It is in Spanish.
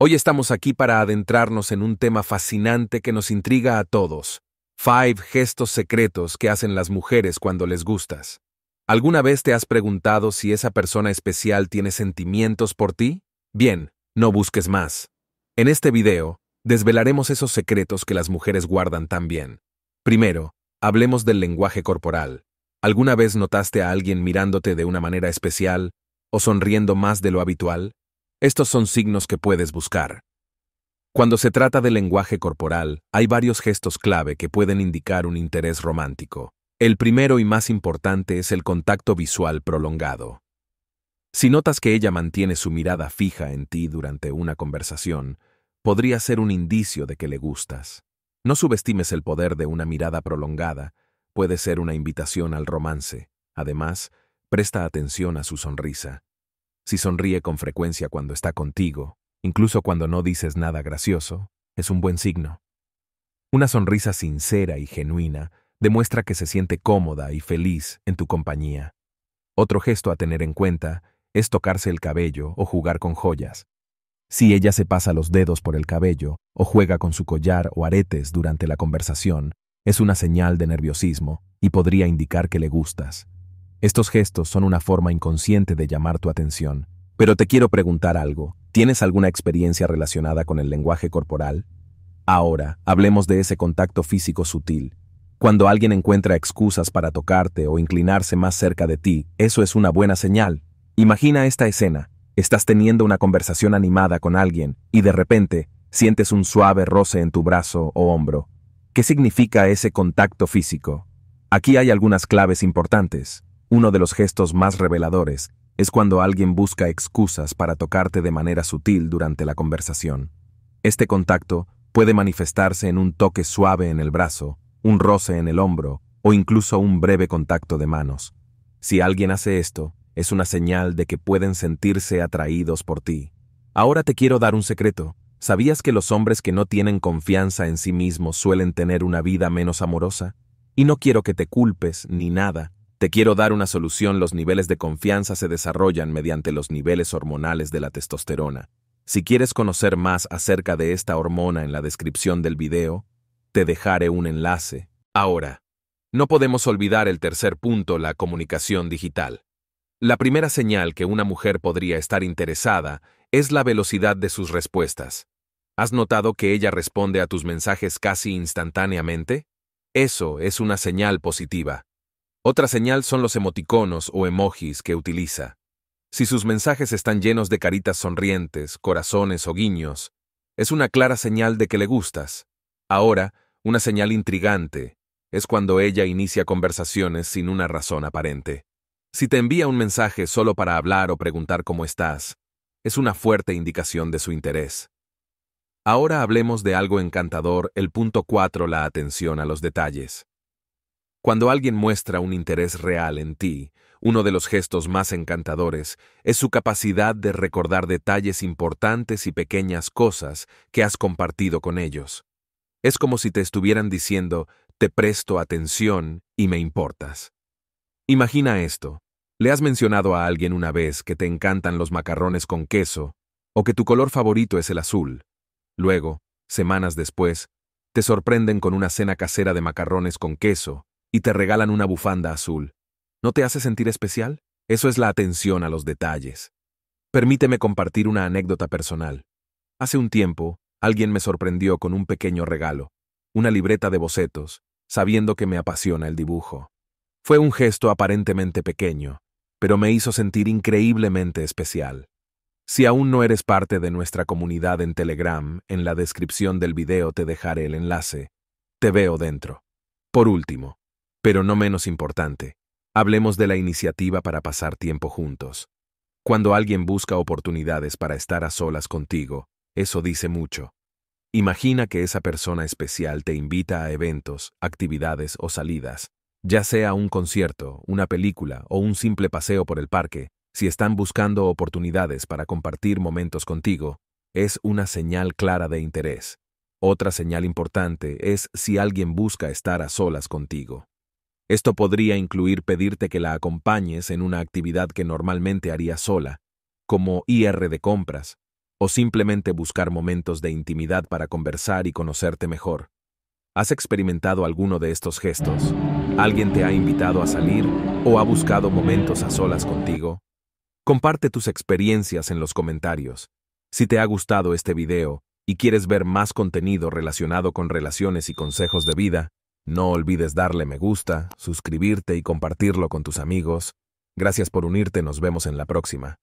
Hoy estamos aquí para adentrarnos en un tema fascinante que nos intriga a todos. Five gestos secretos que hacen las mujeres cuando les gustas. ¿Alguna vez te has preguntado si esa persona especial tiene sentimientos por ti? Bien, no busques más. En este video, desvelaremos esos secretos que las mujeres guardan tan bien. Primero, hablemos del lenguaje corporal. ¿Alguna vez notaste a alguien mirándote de una manera especial o sonriendo más de lo habitual? Estos son signos que puedes buscar. Cuando se trata de lenguaje corporal, hay varios gestos clave que pueden indicar un interés romántico. El primero y más importante es el contacto visual prolongado. Si notas que ella mantiene su mirada fija en ti durante una conversación, podría ser un indicio de que le gustas. No subestimes el poder de una mirada prolongada, puede ser una invitación al romance. Además, presta atención a su sonrisa. Si sonríe con frecuencia cuando está contigo, incluso cuando no dices nada gracioso, es un buen signo. Una sonrisa sincera y genuina demuestra que se siente cómoda y feliz en tu compañía. Otro gesto a tener en cuenta es tocarse el cabello o jugar con joyas. Si ella se pasa los dedos por el cabello o juega con su collar o aretes durante la conversación, es una señal de nerviosismo y podría indicar que le gustas. Estos gestos son una forma inconsciente de llamar tu atención. Pero te quiero preguntar algo. ¿Tienes alguna experiencia relacionada con el lenguaje corporal? Ahora, hablemos de ese contacto físico sutil. Cuando alguien encuentra excusas para tocarte o inclinarse más cerca de ti, eso es una buena señal. Imagina esta escena. Estás teniendo una conversación animada con alguien y de repente sientes un suave roce en tu brazo o hombro. ¿Qué significa ese contacto físico? Aquí hay algunas claves importantes. Uno de los gestos más reveladores es cuando alguien busca excusas para tocarte de manera sutil durante la conversación. Este contacto puede manifestarse en un toque suave en el brazo, un roce en el hombro o incluso un breve contacto de manos. Si alguien hace esto, es una señal de que pueden sentirse atraídos por ti. Ahora te quiero dar un secreto. ¿Sabías que los hombres que no tienen confianza en sí mismos suelen tener una vida menos amorosa? Y no quiero que te culpes ni nada, te quiero dar una solución, los niveles de confianza se desarrollan mediante los niveles hormonales de la testosterona. Si quieres conocer más acerca de esta hormona en la descripción del video, te dejaré un enlace. Ahora, no podemos olvidar el tercer punto, la comunicación digital. La primera señal que una mujer podría estar interesada es la velocidad de sus respuestas. ¿Has notado que ella responde a tus mensajes casi instantáneamente? Eso es una señal positiva. Otra señal son los emoticonos o emojis que utiliza. Si sus mensajes están llenos de caritas sonrientes, corazones o guiños, es una clara señal de que le gustas. Ahora, una señal intrigante, es cuando ella inicia conversaciones sin una razón aparente. Si te envía un mensaje solo para hablar o preguntar cómo estás, es una fuerte indicación de su interés. Ahora hablemos de algo encantador, el punto 4, la atención a los detalles. Cuando alguien muestra un interés real en ti, uno de los gestos más encantadores es su capacidad de recordar detalles importantes y pequeñas cosas que has compartido con ellos. Es como si te estuvieran diciendo, te presto atención y me importas. Imagina esto. Le has mencionado a alguien una vez que te encantan los macarrones con queso o que tu color favorito es el azul. Luego, semanas después, te sorprenden con una cena casera de macarrones con queso y te regalan una bufanda azul. ¿No te hace sentir especial? Eso es la atención a los detalles. Permíteme compartir una anécdota personal. Hace un tiempo, alguien me sorprendió con un pequeño regalo, una libreta de bocetos, sabiendo que me apasiona el dibujo. Fue un gesto aparentemente pequeño, pero me hizo sentir increíblemente especial. Si aún no eres parte de nuestra comunidad en Telegram, en la descripción del video te dejaré el enlace. Te veo dentro. Por último, pero no menos importante, hablemos de la iniciativa para pasar tiempo juntos. Cuando alguien busca oportunidades para estar a solas contigo, eso dice mucho. Imagina que esa persona especial te invita a eventos, actividades o salidas, ya sea un concierto, una película o un simple paseo por el parque, si están buscando oportunidades para compartir momentos contigo, es una señal clara de interés. Otra señal importante es si alguien busca estar a solas contigo. Esto podría incluir pedirte que la acompañes en una actividad que normalmente haría sola, como IR de compras, o simplemente buscar momentos de intimidad para conversar y conocerte mejor. ¿Has experimentado alguno de estos gestos? ¿Alguien te ha invitado a salir o ha buscado momentos a solas contigo? Comparte tus experiencias en los comentarios. Si te ha gustado este video y quieres ver más contenido relacionado con relaciones y consejos de vida, no olvides darle me gusta, suscribirte y compartirlo con tus amigos. Gracias por unirte, nos vemos en la próxima.